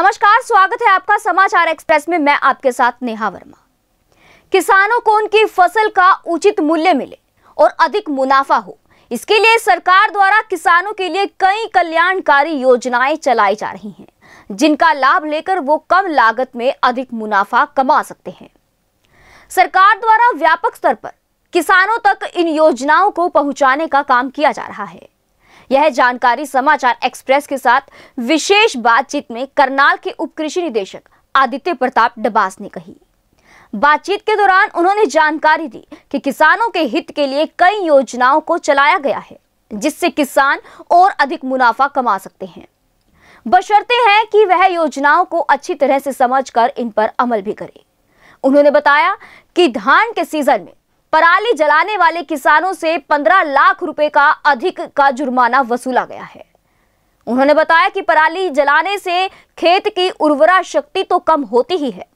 नमस्कार स्वागत है आपका समाचार एक्सप्रेस में मैं आपके साथ नेहा वर्मा किसानों को उनकी फसल का उचित मूल्य मिले और अधिक मुनाफा हो इसके लिए सरकार द्वारा किसानों के लिए कई कल्याणकारी योजनाएं चलाई जा रही हैं जिनका लाभ लेकर वो कम लागत में अधिक मुनाफा कमा सकते हैं सरकार द्वारा व्यापक स्तर पर किसानों तक इन योजनाओं को पहुंचाने का काम किया जा रहा है यह जानकारी समाचार एक्सप्रेस के साथ विशेष बातचीत में करनाल के उप कृषि निदेशक आदित्य प्रताप डबास ने कही बातचीत के दौरान उन्होंने जानकारी दी कि किसानों के हित के लिए कई योजनाओं को चलाया गया है जिससे किसान और अधिक मुनाफा कमा सकते हैं बशर्ते हैं कि वह योजनाओं को अच्छी तरह से समझकर इन पर अमल भी करे उन्होंने बताया कि धान के सीजन में पराली जलाने वाले किसानों से 15 लाख रुपए का अधिक का जुर्माना वसूला गया है उन्होंने बताया कि पराली जलाने से खेत की उर्वरा शक्ति तो कम होती ही है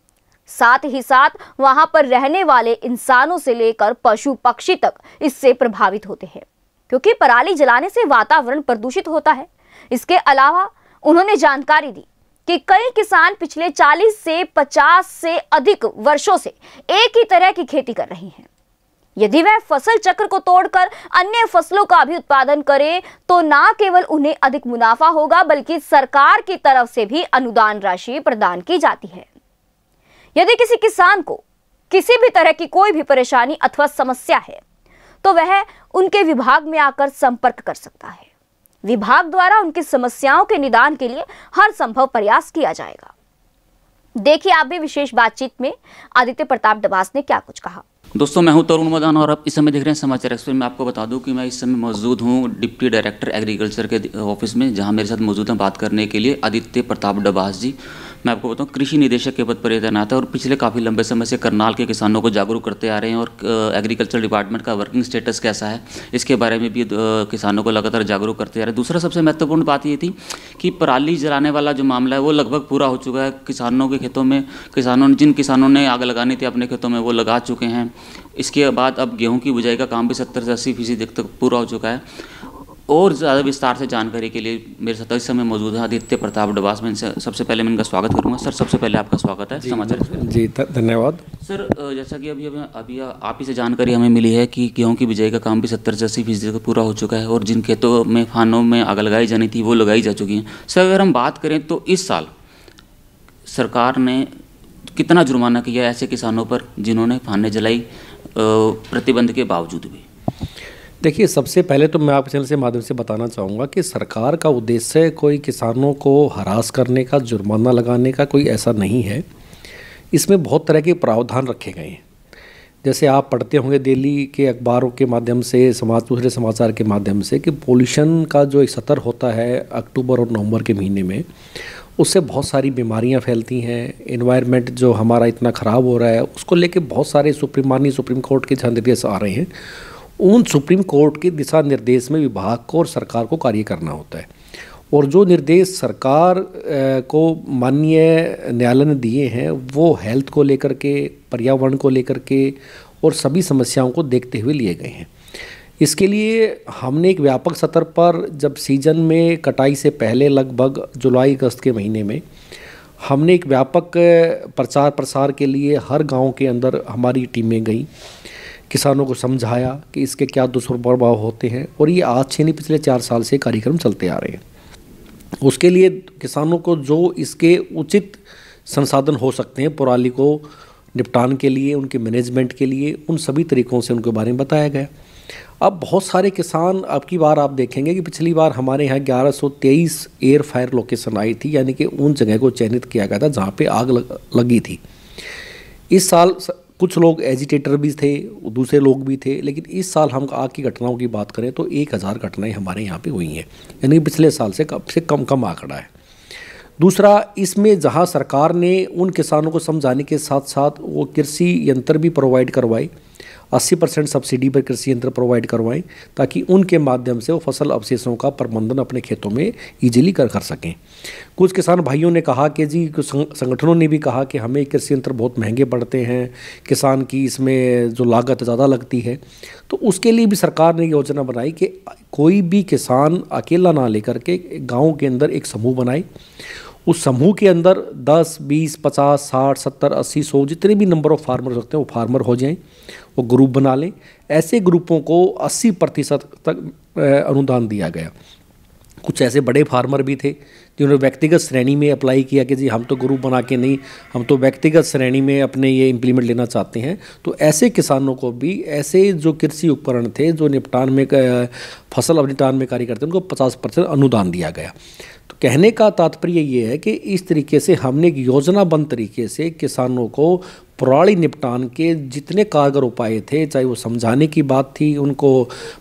साथ ही साथ वहां पर रहने वाले इंसानों से लेकर पशु पक्षी तक इससे प्रभावित होते हैं क्योंकि पराली जलाने से वातावरण प्रदूषित होता है इसके अलावा उन्होंने जानकारी दी कि कई किसान पिछले 40 से 50 से अधिक वर्षों से एक ही तरह की खेती कर रहे हैं यदि वह फसल चक्र को तोड़कर अन्य फसलों का भी उत्पादन करे तो ना केवल उन्हें अधिक मुनाफा होगा बल्कि सरकार की तरफ से भी अनुदान राशि प्रदान की जाती है यदि किसी किसान को किसी भी तरह की कोई भी परेशानी अथवा समस्या है तो वह उनके विभाग में आकर संपर्क कर सकता है विभाग द्वारा उनकी समस्याओं के निदान के लिए हर संभव प्रयास किया जाएगा देखिए आप भी विशेष बातचीत में आदित्य प्रताप डबास ने क्या कुछ कहा दोस्तों मैं हूं तरुण मदान और आप इस समय देख रहे हैं समाचार एक्सप्रेस में आपको बता दूं कि मैं इस समय मौजूद हूं डिप्टी डायरेक्टर एग्रीकल्चर के ऑफिस में जहां मेरे साथ मौजूद हैं बात करने के लिए आदित्य प्रताप डबास जी मैं आपको बताऊं कृषि निदेशक के पद पर यह तैनात है और पिछले काफ़ी लंबे समय से करनाल के किसानों को जागरूक करते आ रहे हैं और एग्रीकल्चर डिपार्टमेंट का वर्किंग स्टेटस कैसा है इसके बारे में भी किसानों को लगातार जागरूक करते आ रहे हैं दूसरा सबसे महत्वपूर्ण बात ये थी कि पराली जलाने वाला जो मामला है वो लगभग पूरा हो चुका है किसानों के खेतों में किसानों ने जिन किसानों ने आग लगानी थी अपने खेतों में वो लगा चुके हैं इसके बाद अब गेहूँ की बुझाई का काम भी सत्तर से अस्सी फीसदी तक पूरा हो चुका है और ज़्यादा विस्तार से जानकारी के लिए मेरे साथ इस समय मौजूद है आदित्य प्रताप डबास मैं इनसे सबसे पहले मैं इनका स्वागत करूंगा सर सबसे पहले आपका स्वागत है समाचार जी धन्यवाद सर जैसा कि अभी हमें अभी आप ही से जानकारी हमें मिली है कि गेहूं की बिजाई का काम भी सत्तर से अस्सी फीसदी का पूरा हो चुका है और जिन खेतों में फानों में आग लगाई जानी थी वो लगाई जा चुकी हैं सर अगर हम बात करें तो इस साल सरकार ने कितना जुर्माना किया ऐसे किसानों पर जिन्होंने फाने जलाई प्रतिबंध के बावजूद भी देखिए सबसे पहले तो मैं आपके चैनल से माध्यम से बताना चाहूँगा कि सरकार का उद्देश्य कोई किसानों को हरास करने का जुर्माना लगाने का कोई ऐसा नहीं है इसमें बहुत तरह के प्रावधान रखे गए हैं जैसे आप पढ़ते होंगे दिल्ली के अखबारों के माध्यम से समाज दूसरे समाचार के माध्यम से कि पोल्यूशन का जो सतर होता है अक्टूबर और नवंबर के महीने में उससे बहुत सारी बीमारियां फैलती हैं इन्वायरमेंट जो हमारा इतना ख़राब हो रहा है उसको लेके बहुत सारे सुप्रीम माननीय सुप्रीम कोर्ट के जहाँ आ रहे हैं उन सुप्रीम कोर्ट के दिशा निर्देश में विभाग को और सरकार को कार्य करना होता है और जो निर्देश सरकार को माननीय न्यायालय ने दिए हैं वो हेल्थ को लेकर के पर्यावरण को लेकर के और सभी समस्याओं को देखते हुए लिए गए हैं इसके लिए हमने एक व्यापक सतर पर जब सीजन में कटाई से पहले लगभग जुलाई अगस्त के महीने में हमने एक व्यापक प्रचार प्रसार के लिए हर गांव के अंदर हमारी टीमें गई किसानों को समझाया कि इसके क्या दुष्प्रभाव होते हैं और ये आज से नहीं पिछले चार साल से कार्यक्रम चलते आ रहे हैं उसके लिए किसानों को जो इसके उचित संसाधन हो सकते हैं पराली को निपटान के लिए उनके मैनेजमेंट के लिए उन सभी तरीक़ों से उनके बारे में बताया गया अब बहुत सारे किसान अब की बार आप देखेंगे कि पिछली बार हमारे यहाँ ग्यारह सौ तेईस एयर फायर लोकेशन आई थी यानी कि उन जगह को चयनित किया गया था जहाँ पे आग लगी थी इस साल कुछ लोग एजिटेटर भी थे दूसरे लोग भी थे लेकिन इस साल हम आग की घटनाओं की बात करें तो एक हज़ार घटनाएँ हमारे यहाँ पर हुई हैं यानी पिछले साल से कम से कम कम आंकड़ा है दूसरा इसमें जहाँ सरकार ने उन किसानों को समझाने के साथ साथ वो कृषि यंत्र भी प्रोवाइड करवाए अस्सी परसेंट सब्सिडी पर कृषि यंत्र प्रोवाइड करवाएं ताकि उनके माध्यम से वो फसल अवशेषों का प्रबंधन अपने खेतों में ईजिली कर कर सकें कुछ किसान भाइयों ने कहा कि जी कुछ संगठनों ने भी कहा कि हमें कृषि यंत्र बहुत महंगे पड़ते हैं किसान की इसमें जो लागत ज़्यादा लगती है तो उसके लिए भी सरकार ने योजना बनाई कि कोई भी किसान अकेला ना लेकर के गाँव के अंदर एक समूह बनाए उस समूह के अंदर 10, 20, 50, 60, 70, 80, 100 जितने भी नंबर ऑफ़ फार्मर होते हैं वो फार्मर हो जाएं वो ग्रुप बना लें ऐसे ग्रुपों को 80 प्रतिशत तक अनुदान दिया गया कुछ ऐसे बड़े फार्मर भी थे जिन्होंने व्यक्तिगत श्रेणी में अप्लाई किया कि जी हम तो ग्रुप बना के नहीं हम तो व्यक्तिगत श्रेणी में अपने ये इम्प्लीमेंट लेना चाहते हैं तो ऐसे किसानों को भी ऐसे जो कृषि उपकरण थे जो निपटान में फसल अब निपटान में कार्य करते हैं उनको पचास परसेंट अनुदान दिया गया तो कहने का तात्पर्य ये है कि इस तरीके से हमने एक योजनाबंद तरीके से किसानों को पुराली निपटान के जितने कारगर उपाय थे चाहे वो समझाने की बात थी उनको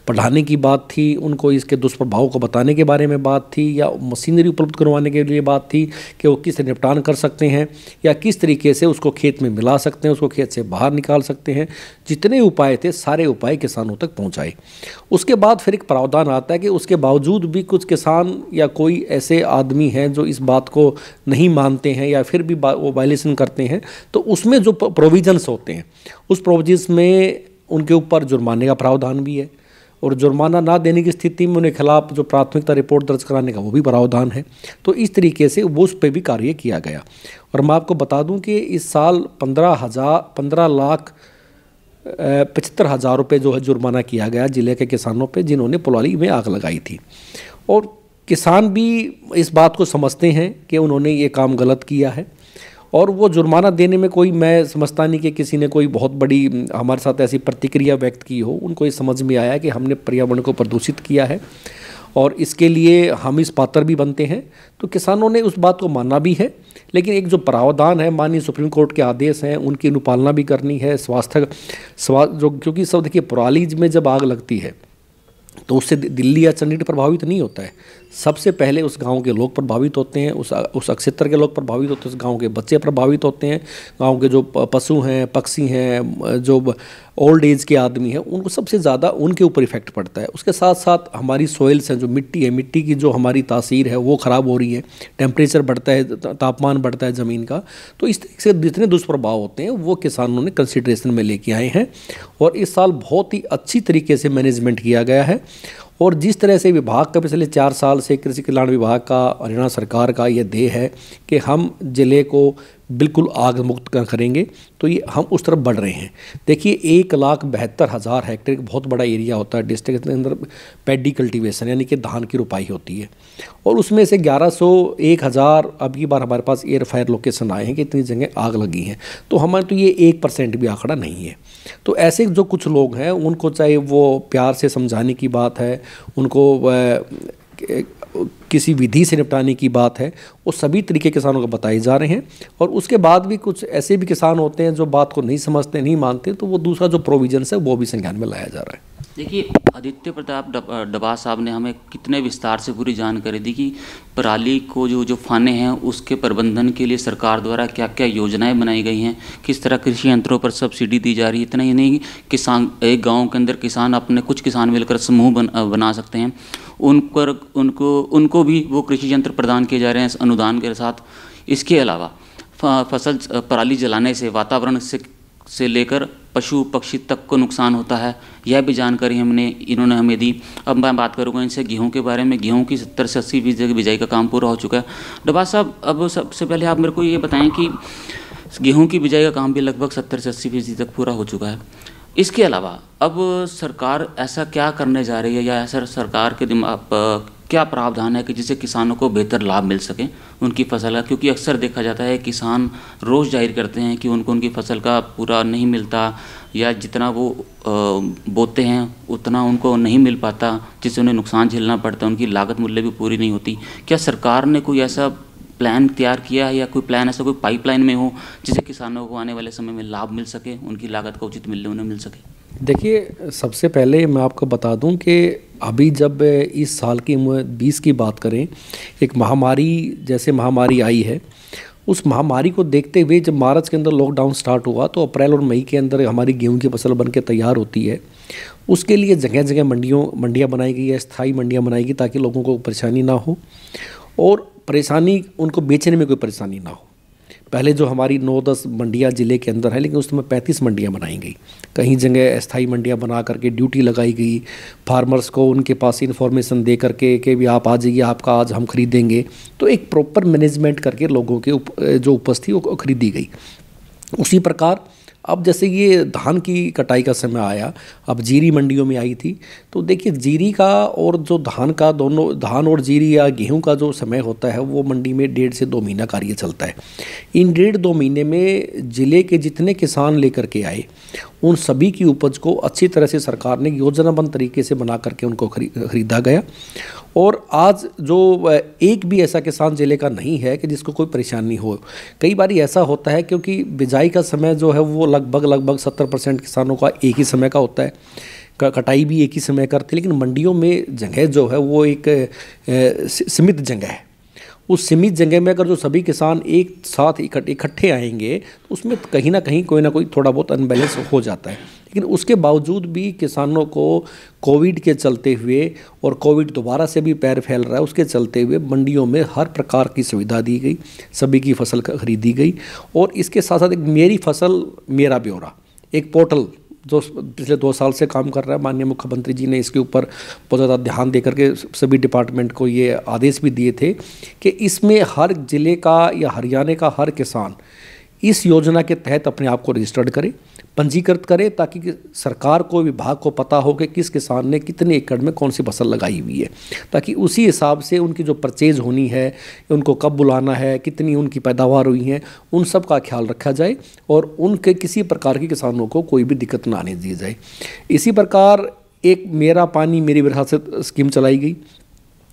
पढ़ाने की बात थी उनको इसके दुष्प्रभाव को बताने के बारे में बात थी या मशीनरी उपलब्ध करवाने के लिए बात थी कि वो किस निपटान कर सकते हैं या किस तरीके से उसको खेत में मिला सकते हैं उसको खेत से बाहर निकाल सकते हैं जितने उपाय थे सारे उपाय किसानों तक पहुँचाए उसके बाद फिर एक प्रावधान आता है कि उसके बावजूद भी कुछ किसान या कोई ऐसे आदमी हैं जो इस बात को नहीं मानते हैं या फिर भी वो वायलेशन करते हैं तो उसमें जो प्रोविजन्स होते हैं उस प्रोविजन्स में उनके ऊपर जुर्माने का प्रावधान भी है और जुर्माना ना देने की स्थिति में उनके खिलाफ जो प्राथमिकता रिपोर्ट दर्ज कराने का वो भी प्रावधान है तो इस तरीके से वो उस पर भी कार्य किया गया और मैं आपको बता दूं कि इस साल पंद्रह हज़ार पंद्रह लाख पचहत्तर हज़ार रुपये जो है जुर्माना किया गया ज़िले के किसानों पे जिन्होंने पुलाली में आग लगाई थी और किसान भी इस बात को समझते हैं कि उन्होंने ये काम गलत किया है और वो जुर्माना देने में कोई मैं समझता नहीं कि किसी ने कोई बहुत बड़ी हमारे साथ ऐसी प्रतिक्रिया व्यक्त की हो उनको ये समझ में आया कि हमने पर्यावरण को प्रदूषित किया है और इसके लिए हम इस पात्र भी बनते हैं तो किसानों ने उस बात को माना भी है लेकिन एक जो प्रावधान है माननीय सुप्रीम कोर्ट के आदेश हैं उनकी अनुपालना भी करनी है स्वास्थ्य स्वास्थ्य जो क्योंकि सब देखिए पुराली में जब आग लगती है तो उससे दिल्ली या चंडीगढ़ प्रभावित नहीं होता है सबसे पहले उस गांव के लोग प्रभावित होते हैं उस उस क्षेत्र के लोग प्रभावित होते हैं उस गांव के बच्चे प्रभावित होते हैं गांव के जो पशु हैं पक्षी हैं जो ओल्ड एज के आदमी हैं उनको सबसे ज़्यादा उनके ऊपर इफेक्ट पड़ता है उसके साथ साथ हमारी सॉइल्स हैं जो मिट्टी है मिट्टी की जो हमारी तासीर है वो ख़राब हो रही है टेम्परेचर बढ़ता है तापमान बढ़ता है ज़मीन का तो इस तरीके से जितने दुष्प्रभाव होते हैं वो किसानों ने कंसिड्रेशन में लेके आए हैं और इस साल बहुत ही अच्छी तरीके से मैनेजमेंट किया गया है और जिस तरह से विभाग का पिछले चार साल से कृषि कल्याण विभाग का हरियाणा सरकार का यह देह है कि हम ज़िले को बिल्कुल आग मुक्त करेंगे तो ये हम उस तरफ बढ़ रहे हैं देखिए एक लाख बहत्तर हज़ार हेक्टेयर एक बहुत बड़ा एरिया होता है डिस्ट्रिक्ट के अंदर पैडी कल्टीवेशन यानी कि धान की रुपाई होती है और उसमें से ग्यारह सौ एक हज़ार अब की बार हमारे पास एयर फायर लोकेशन आए हैं कि इतनी जगह आग लगी हैं तो हमारे तो ये एक परसेंट भी आंकड़ा नहीं है तो ऐसे जो कुछ लोग हैं उनको चाहे वो प्यार से समझाने की बात है उनको किसी विधि से निपटाने की बात है वो सभी तरीके किसानों को बताए जा रहे हैं और उसके बाद भी कुछ ऐसे भी किसान होते हैं जो बात को नहीं समझते नहीं मानते तो वो दूसरा जो प्रोविजन्स है वो भी संज्ञान में लाया जा रहा है देखिए आदित्य प्रताप डबा साहब ने हमें कितने विस्तार से पूरी जानकारी दी कि पराली को जो जो फाने हैं उसके प्रबंधन के लिए सरकार द्वारा क्या क्या योजनाएं बनाई गई हैं किस तरह कृषि यंत्रों पर सब्सिडी दी जा रही है इतना ही नहीं किसान एक गांव के अंदर किसान अपने कुछ किसान मिलकर समूह बन, बना सकते हैं उन पर उनको उनको भी वो कृषि यंत्र प्रदान किए जा रहे हैं अनुदान के साथ इसके अलावा फसल पराली जलाने से वातावरण से से लेकर पशु पक्षी तक को नुकसान होता है यह भी जानकारी हमने इन्होंने हमें दी अब मैं बात करूँगा इनसे गेहूँ के बारे में गेहूँ की सत्तर से अस्सी बीस जगह बिजाई का काम पूरा हो चुका है डबा साहब अब सबसे पहले आप मेरे को ये बताएं कि गेहूँ की बिजाई का काम भी लगभग सत्तर से अस्सी फीसदी तक पूरा हो चुका है इसके अलावा अब सरकार ऐसा क्या करने जा रही है या ऐसा सरकार के दिमाग क्या प्रावधान है कि जिससे किसानों को बेहतर लाभ मिल सके उनकी फसल का क्योंकि अक्सर देखा जाता है किसान रोज़ जाहिर करते हैं कि उनको उनकी फसल का पूरा नहीं मिलता या जितना वो बोते हैं उतना उनको नहीं मिल पाता जिससे उन्हें नुकसान झेलना पड़ता है उनकी लागत मूल्य भी पूरी नहीं होती क्या सरकार ने कोई ऐसा प्लान तैयार किया है या कोई प्लान ऐसा कोई पाइपलाइन में हो जिससे किसानों को आने वाले समय में लाभ मिल सके उनकी लागत का उचित मूल्य उन्हें मिल सके देखिए सबसे पहले मैं आपको बता दूं कि अभी जब इस साल की उम्र बीस की बात करें एक महामारी जैसे महामारी आई है उस महामारी को देखते हुए जब मार्च के अंदर लॉकडाउन स्टार्ट हुआ तो अप्रैल और मई के अंदर हमारी गेहूं की फसल बन के तैयार होती है उसके लिए जगह जगह मंडियों मंडियाँ बनाई गई है स्थाई मंडियाँ बनाई गई ताकि लोगों को परेशानी ना हो और परेशानी उनको बेचने में कोई परेशानी ना हो पहले जो हमारी नौ दस मंडियाँ ज़िले के अंदर हैं लेकिन उस समय पैंतीस मंडियाँ बनाई गई कहीं जगह अस्थाई मंडियाँ बना करके ड्यूटी लगाई गई फार्मर्स को उनके पास इन्फॉर्मेशन दे करके कि भी आप आ जाइए आपका आज हम खरीदेंगे तो एक प्रॉपर मैनेजमेंट करके लोगों के उप, जो उपस्थिति वो खरीदी गई उसी प्रकार अब जैसे ये धान की कटाई का समय आया अब जीरी मंडियों में आई थी तो देखिए जीरी का और जो धान का दोनों धान और जीरी या गेहूं का जो समय होता है वो मंडी में डेढ़ से दो महीना कार्य चलता है इन डेढ़ दो महीने में ज़िले के जितने किसान लेकर के आए उन सभी की उपज को अच्छी तरह से सरकार ने योजनाबंद तरीके से बना करके उनको खरीदा गया और आज जो एक भी ऐसा किसान ज़िले का नहीं है कि जिसको कोई परेशानी हो कई बार ऐसा होता है क्योंकि बिजाई का समय जो है वो लगभग लगभग सत्तर परसेंट किसानों का एक ही समय का होता है कटाई भी एक ही समय करती है लेकिन मंडियों में जगह जो है वो एक सीमित जगह है उस सीमित जगह में अगर जो सभी किसान एक साथ इकट्ठे आएंगे तो उसमें कहीं ना कहीं कोई ना कोई थोड़ा बहुत अनबैलेंस हो जाता है लेकिन उसके बावजूद भी किसानों को कोविड के चलते हुए और कोविड दोबारा से भी पैर फैल रहा है उसके चलते हुए मंडियों में हर प्रकार की सुविधा दी गई सभी की फसल खरीदी गई और इसके साथ साथ एक मेरी फसल मेरा ब्यौरा एक पोर्टल जो पिछले दो साल से काम कर रहा है माननीय मुख्यमंत्री जी ने इसके ऊपर बहुत ज़्यादा ध्यान दे करके सभी डिपार्टमेंट को ये आदेश भी दिए थे कि इसमें हर ज़िले का या हरियाणा का हर किसान इस योजना के तहत अपने आप को रजिस्टर्ड करें पंजीकृत करें ताकि सरकार को विभाग को पता हो कि किस किसान ने कितने एकड़ में कौन सी फसल लगाई हुई है ताकि उसी हिसाब से उनकी जो परचेज होनी है उनको कब बुलाना है कितनी उनकी पैदावार हुई है उन सब का ख्याल रखा जाए और उनके किसी प्रकार के किसानों को कोई भी दिक्कत ना आने दी जाए इसी प्रकार एक मेरा पानी मेरी विरासत स्कीम चलाई गई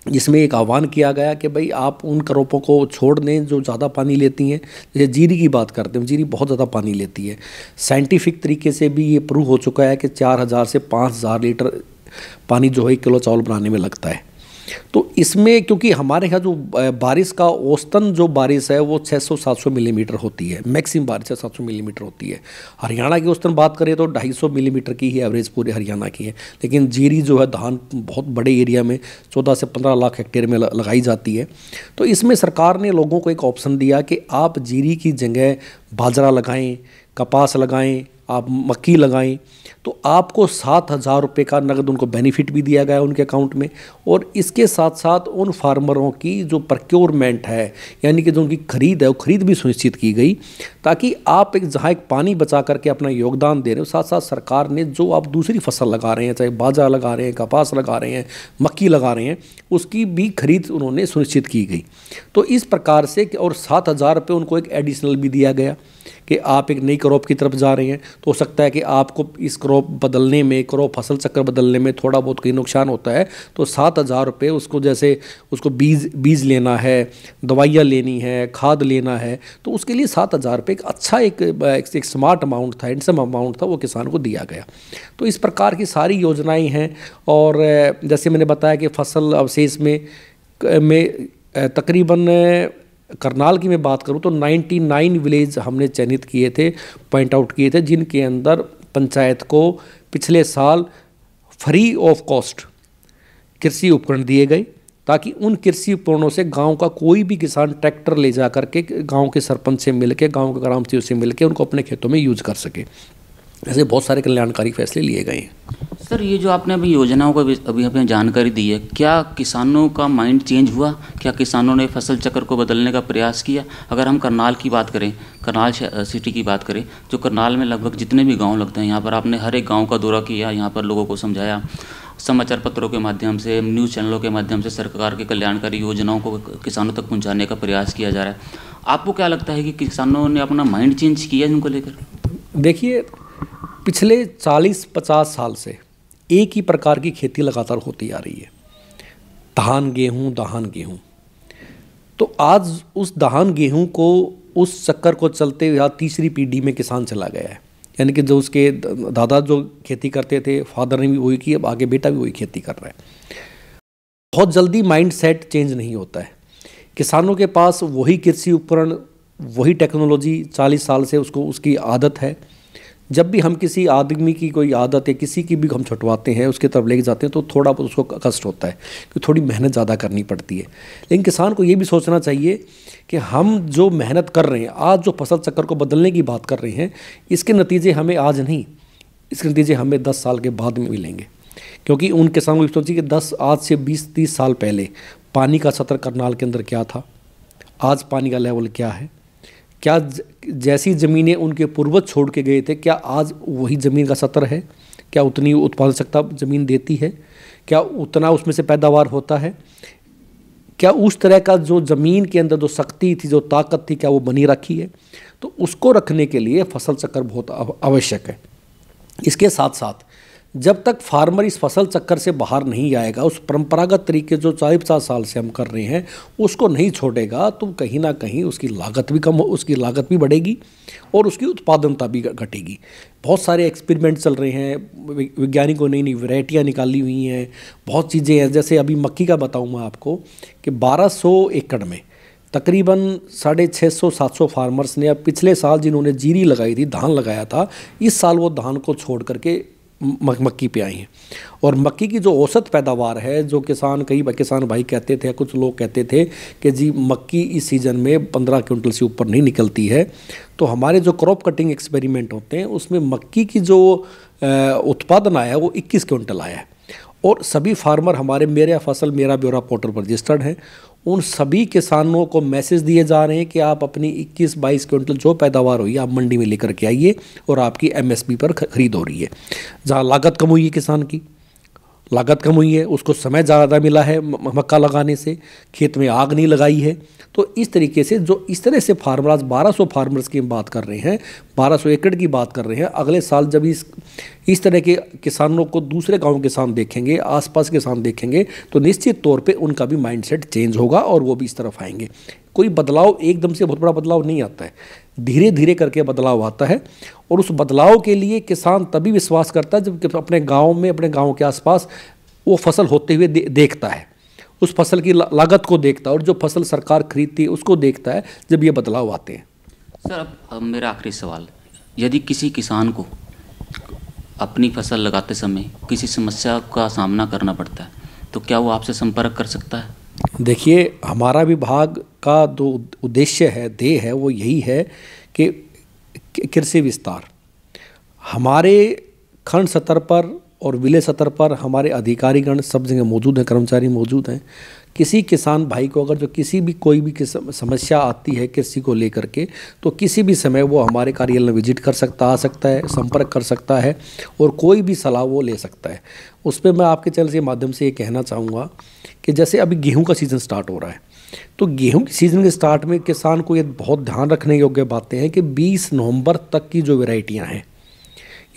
जिसमें एक आह्वान किया गया कि भाई आप उन करोपों को छोड़ दें जो ज़्यादा पानी लेती हैं जैसे जीरी की बात करते हैं जीरी बहुत ज़्यादा पानी लेती है साइंटिफिक तरीके से भी ये प्रूव हो चुका है कि चार हज़ार से पाँच हज़ार लीटर पानी जो है एक किलो चावल बनाने में लगता है तो इसमें क्योंकि हमारे यहाँ जो बारिश का औसतन जो बारिश है वो 600-700 मिलीमीटर होती है मैक्सिमम बारिश है 700 मिलीमीटर होती है हरियाणा की औसतन बात करें तो 250 मिलीमीटर की ही एवरेज पूरे हरियाणा की है लेकिन जीरी जो है धान बहुत बड़े एरिया में चौदह से पंद्रह लाख हेक्टेयर में लगाई जाती है तो इसमें सरकार ने लोगों को एक ऑप्शन दिया कि आप जीरी की जगह बाजरा लगाएँ कपास लगाएँ आप मक्की लगाएं तो आपको सात हज़ार रुपये का नकद उनको बेनिफिट भी दिया गया उनके अकाउंट में और इसके साथ साथ उन फार्मरों की जो प्रक्योरमेंट है यानी कि जो उनकी खरीद है वो खरीद भी सुनिश्चित की गई ताकि आप एक जहाँ एक पानी बचा करके अपना योगदान दे रहे हो साथ साथ सरकार ने जो आप दूसरी फसल लगा रहे हैं चाहे बाजा लगा रहे हैं कपास लगा रहे हैं मक्की लगा रहे हैं उसकी भी खरीद उन्होंने सुनिश्चित की गई तो इस प्रकार से और सात हज़ार रुपये उनको एक एडिशनल भी दिया गया कि आप एक नई क्रॉप की तरफ जा रहे हैं तो हो सकता है कि आपको इस क्रॉप बदलने में क्रॉप फसल चक्कर बदलने में थोड़ा बहुत कहीं नुकसान होता है तो सात हज़ार रुपये उसको जैसे उसको बीज बीज लेना है दवाइयाँ लेनी है खाद लेना है तो उसके लिए सात हज़ार रुपये एक अच्छा एक, एक, एक स्मार्ट अमाउंट था एंडसम अमाउंट था वो किसान को दिया गया तो इस प्रकार की सारी योजनाएँ हैं और जैसे मैंने बताया कि फसल अवशेष में में तकरीबन करनाल की मैं बात करूँ तो 99 विलेज हमने चयनित किए थे पॉइंट आउट किए थे जिनके अंदर पंचायत को पिछले साल फ्री ऑफ कॉस्ट कृषि उपकरण दिए गए ताकि उन कृषि उपकरणों से गांव का कोई भी किसान ट्रैक्टर ले जा करके गांव के सरपंच से मिलके गांव के ग्राम सेवक से मिलके उनको अपने खेतों में यूज कर सके ऐसे बहुत सारे कल्याणकारी फैसले लिए गए हैं सर ये जो आपने अभी योजनाओं का अभी आपने जानकारी दी है क्या किसानों का माइंड चेंज हुआ क्या किसानों ने फसल चक्र को बदलने का प्रयास किया अगर हम करनाल की बात करें करनाल सिटी की बात करें जो करनाल में लगभग जितने भी गांव लगते हैं यहाँ पर आपने हर एक गांव का दौरा किया यहाँ पर लोगों को समझाया समाचार पत्रों के माध्यम से न्यूज़ चैनलों के माध्यम से सरकार के कल्याणकारी योजनाओं को किसानों तक पहुँचाने का प्रयास किया जा रहा है आपको क्या लगता है कि किसानों ने अपना माइंड चेंज किया इनको लेकर देखिए पिछले 40-50 साल से एक ही प्रकार की खेती लगातार होती आ रही है धान गेहूँ दहान गेहूँ तो आज उस दहान गेहूँ को उस चक्कर को चलते हुए तीसरी पीढ़ी में किसान चला गया है यानी कि जो उसके दादा जो खेती करते थे फादर ने भी वही की अब आगे बेटा भी वही खेती कर रहा है बहुत जल्दी माइंड सेट चेंज नहीं होता है किसानों के पास वही कृषि उपकरण वही टेक्नोलॉजी 40 साल से उसको उसकी आदत है जब भी हम किसी आदमी की कोई आदत है किसी की भी हम छुटवाते हैं उसके तरफ लेके जाते हैं तो थोड़ा बहुत उसको कष्ट होता है कि थोड़ी मेहनत ज़्यादा करनी पड़ती है लेकिन किसान को ये भी सोचना चाहिए कि हम जो मेहनत कर रहे हैं आज जो फसल चक्कर को बदलने की बात कर रहे हैं इसके नतीजे हमें आज नहीं इसके नतीजे हमें दस साल के बाद में मिलेंगे क्योंकि उन किसानों को सोचिए कि दस आज से बीस तीस साल पहले पानी का सतर करनाल के अंदर क्या था आज पानी का लेवल क्या है क्या जैसी ज़मीनें उनके पूर्वज छोड़ के गए थे क्या आज वही ज़मीन का सतर है क्या उतनी उत्पादन सकता ज़मीन देती है क्या उतना उसमें से पैदावार होता है क्या उस तरह का जो ज़मीन के अंदर जो शक्ति थी जो ताकत थी क्या वो बनी रखी है तो उसको रखने के लिए फसल चक्कर बहुत आवश्यक है इसके साथ साथ जब तक फार्मर इस फसल चक्कर से बाहर नहीं आएगा उस परंपरागत तरीके जो चालीस पचास साल से हम कर रहे हैं उसको नहीं छोड़ेगा तो कहीं ना कहीं उसकी लागत भी कम हो उसकी लागत भी बढ़ेगी और उसकी उत्पादनता भी घटेगी बहुत सारे एक्सपेरिमेंट चल रहे हैं वैज्ञानिकों ने नई वैरायटियाँ निकाली हुई हैं बहुत चीज़ें हैं जैसे अभी मक्की का बताऊँ मैं आपको कि बारह एकड़ में तकरीबन साढ़े छः सौ सात सौ फार्मर्स ने अब पिछले साल जिन्होंने जीरी लगाई थी धान लगाया था इस साल वो धान को छोड़ करके मक्की पे आई हैं और मक्की की जो औसत पैदावार है जो किसान कई किसान भाई कहते थे कुछ लोग कहते थे कि जी मक्की इस सीज़न में पंद्रह क्विंटल से ऊपर नहीं निकलती है तो हमारे जो क्रॉप कटिंग एक्सपेरिमेंट होते हैं उसमें मक्की की जो उत्पादन आया है वो इक्कीस क्विंटल आया है और सभी फार्मर हमारे मेरा फसल मेरा ब्यौरा पोर्टल पर रजिस्टर्ड हैं उन सभी किसानों को मैसेज दिए जा रहे हैं कि आप अपनी 21-22 क्विंटल जो पैदावार हुई आप मंडी में लेकर के आइए और आपकी एमएसपी पर खरीद हो रही है जहां लागत कम हुई है किसान की लागत कम हुई है उसको समय ज़्यादा मिला है मक्का लगाने से खेत में आग नहीं लगाई है तो इस तरीके से जो इस तरह से फार्मर्स 1200 फार्मर्स की बात कर रहे हैं 1200 एकड़ की बात कर रहे हैं अगले साल जब इस इस तरह के किसानों को दूसरे गाँव किसान देखेंगे आसपास किसान देखेंगे तो निश्चित तौर पर उनका भी माइंडसेट चेंज होगा और वो भी इस तरफ आएंगे कोई बदलाव एकदम से बहुत बड़ा बदलाव नहीं आता है धीरे धीरे करके बदलाव आता है और उस बदलाव के लिए किसान तभी विश्वास करता है जब अपने गांव में अपने गांव के आसपास वो फसल होते हुए दे, देखता है उस फसल की लागत को देखता है और जो फसल सरकार खरीदती है उसको देखता है जब ये बदलाव आते हैं सर अब मेरा आखिरी सवाल यदि किसी किसान को अपनी फसल लगाते समय किसी समस्या का सामना करना पड़ता है तो क्या वो आपसे संपर्क कर सकता है देखिए हमारा विभाग का जो उद्देश्य है देय है वो यही है कि कृषि विस्तार हमारे खंड सतर पर और विलय सतर पर हमारे अधिकारीगण सब जगह मौजूद हैं कर्मचारी मौजूद हैं किसी किसान भाई को अगर जो किसी भी कोई भी समस्या आती है कृषि को लेकर के तो किसी भी समय वो हमारे कार्यालय में विजिट कर सकता आ सकता है संपर्क कर सकता है और कोई भी सलाह वो ले सकता है उस पर मैं आपके चैनल के माध्यम से ये कहना चाहूँगा कि जैसे अभी गेहूँ का सीज़न स्टार्ट हो रहा है तो गेहूं की सीज़न के स्टार्ट में किसान को ये बहुत ध्यान रखने योग्य बातें हैं कि 20 नवंबर तक की जो वेराइटियाँ हैं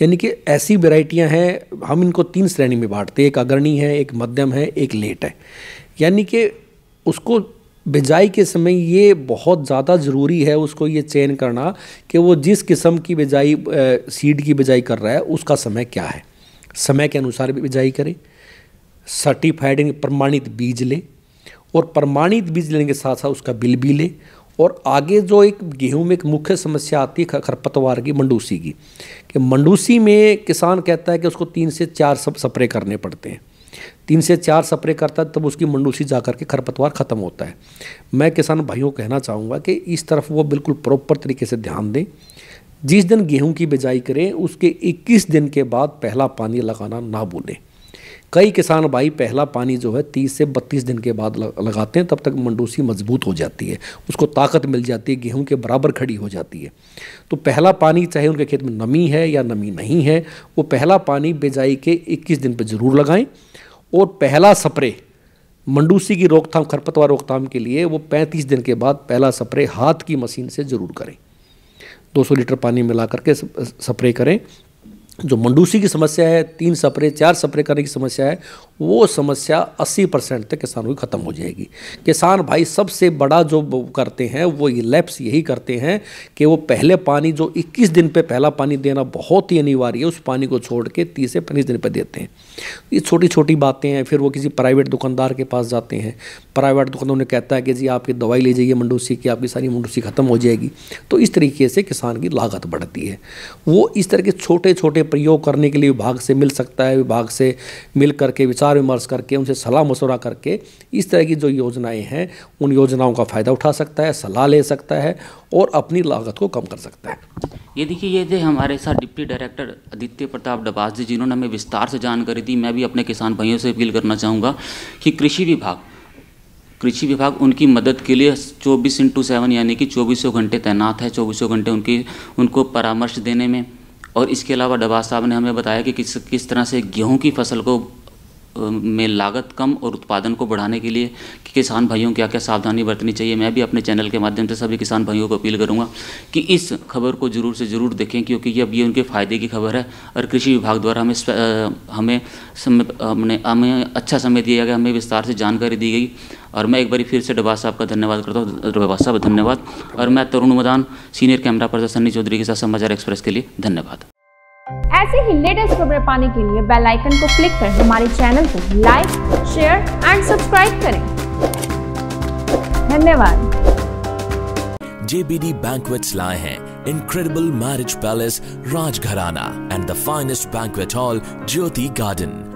यानी कि ऐसी वेराइटियाँ हैं हम इनको तीन श्रेणी में बांटते हैं एक अग्रणी है एक मध्यम है एक लेट है यानी कि उसको बिजाई के समय ये बहुत ज़्यादा ज़रूरी है उसको ये चैन करना कि वो जिस किस्म की बिजाई सीड की बिजाई कर रहा है उसका समय क्या है समय के अनुसार भी बिजाई करें सर्टिफाइड प्रमाणित बीज लें और प्रमाणित बीज लेने के साथ साथ उसका बिल भी लें और आगे जो एक गेहूं में एक मुख्य समस्या आती है खरपतवार की मंडूसी की कि मंडूसी में किसान कहता है कि उसको तीन से चार सब स्प्रे करने पड़ते हैं तीन से चार स्प्रे करता है तब उसकी मंडूसी जा करके खरपतवार ख़त्म होता है मैं किसान भाइयों को कहना चाहूँगा कि इस तरफ वो बिल्कुल प्रॉपर तरीके से ध्यान दें जिस दिन गेहूं की बिजाई करें उसके 21 दिन के बाद पहला पानी लगाना ना भूलें कई किसान भाई पहला पानी जो है तीस से बत्तीस दिन के बाद लगाते हैं तब तक मंडूसी मजबूत हो जाती है उसको ताकत मिल जाती है गेहूं के बराबर खड़ी हो जाती है तो पहला पानी चाहे उनके खेत में नमी है या नमी नहीं है वो पहला पानी बिजाई के इक्कीस दिन पर ज़रूर लगाएँ और पहला सप्रे मंडूसी की रोकथाम खरपतवार रोकथाम के लिए वो 35 दिन के बाद पहला सप्रे हाथ की मशीन से ज़रूर करें 200 लीटर पानी मिला करके सप्रे करें जो मंडूसी की समस्या है तीन सप्रे चार सप्रे करने की समस्या है वो समस्या 80 परसेंट तक किसानों की ख़त्म हो जाएगी किसान भाई सबसे बड़ा जो करते हैं वो ये लैप्स यही करते हैं कि वो पहले पानी जो 21 दिन पे पहला पानी देना बहुत ही अनिवार्य है उस पानी को छोड़ के तीस से पैंतीस दिन पे देते हैं ये छोटी छोटी बातें हैं फिर वो किसी प्राइवेट दुकानदार के पास जाते हैं प्राइवेट दुकानदार उन्हें कहता है कि जी आपकी दवाई ले जाइए मंडूसी की आपकी सारी मंडूसी ख़त्म हो जाएगी तो इस तरीके से किसान की लागत बढ़ती है वो इस तरह के छोटे छोटे प्रयोग करने के लिए विभाग से मिल सकता है विभाग से मिल करके विचार विमर्श करके उनसे सलाह मशवरा करके इस तरह की जो योजनाएं हैं उन योजनाओं का फ़ायदा उठा सकता है सलाह ले सकता है और अपनी लागत को कम कर सकता है ये देखिए ये थे हमारे साथ डिप्टी डायरेक्टर आदित्य प्रताप डबास जी जिन्होंने हमें विस्तार से जानकारी दी मैं भी अपने किसान भाइयों से अपील करना चाहूँगा कि कृषि विभाग कृषि विभाग उनकी मदद के लिए चौबीस इंटू सेवन यानी कि चौबीसों घंटे तैनात है चौबीसों घंटे उनकी उनको परामर्श देने में और इसके अलावा डबास साहब ने हमें बताया कि किस किस तरह से गेहूं की फसल को में लागत कम और उत्पादन को बढ़ाने के लिए कि किसान भाइयों क्या क्या सावधानी बरतनी चाहिए मैं भी अपने चैनल के माध्यम से सभी किसान भाइयों को अपील करूंगा कि इस खबर को ज़रूर से ज़रूर देखें क्योंकि ये अभी उनके फ़ायदे की खबर है और कृषि विभाग द्वारा हमें हमें समय हमें अच्छा समय दिया गया हमें विस्तार से जानकारी दी गई और मैं एक बार फिर से डब्बा साहब का धन्यवाद करता हूँ डब्बा साहब धन्यवाद और मैं Tarun Madan senior camera person Sunny Chaudhary के साथ समाचार एक्सप्रेस के लिए धन्यवाद ऐसे ही लेटेस्ट खबरें पाने के लिए बेल आइकन को क्लिक कर हमारे चैनल को लाइक शेयर एंड सब्सक्राइब करें धन्यवाद JBD Banquets lie हैं incredible marriage palace Rajgharana and the finest banquet hall Jyoti Garden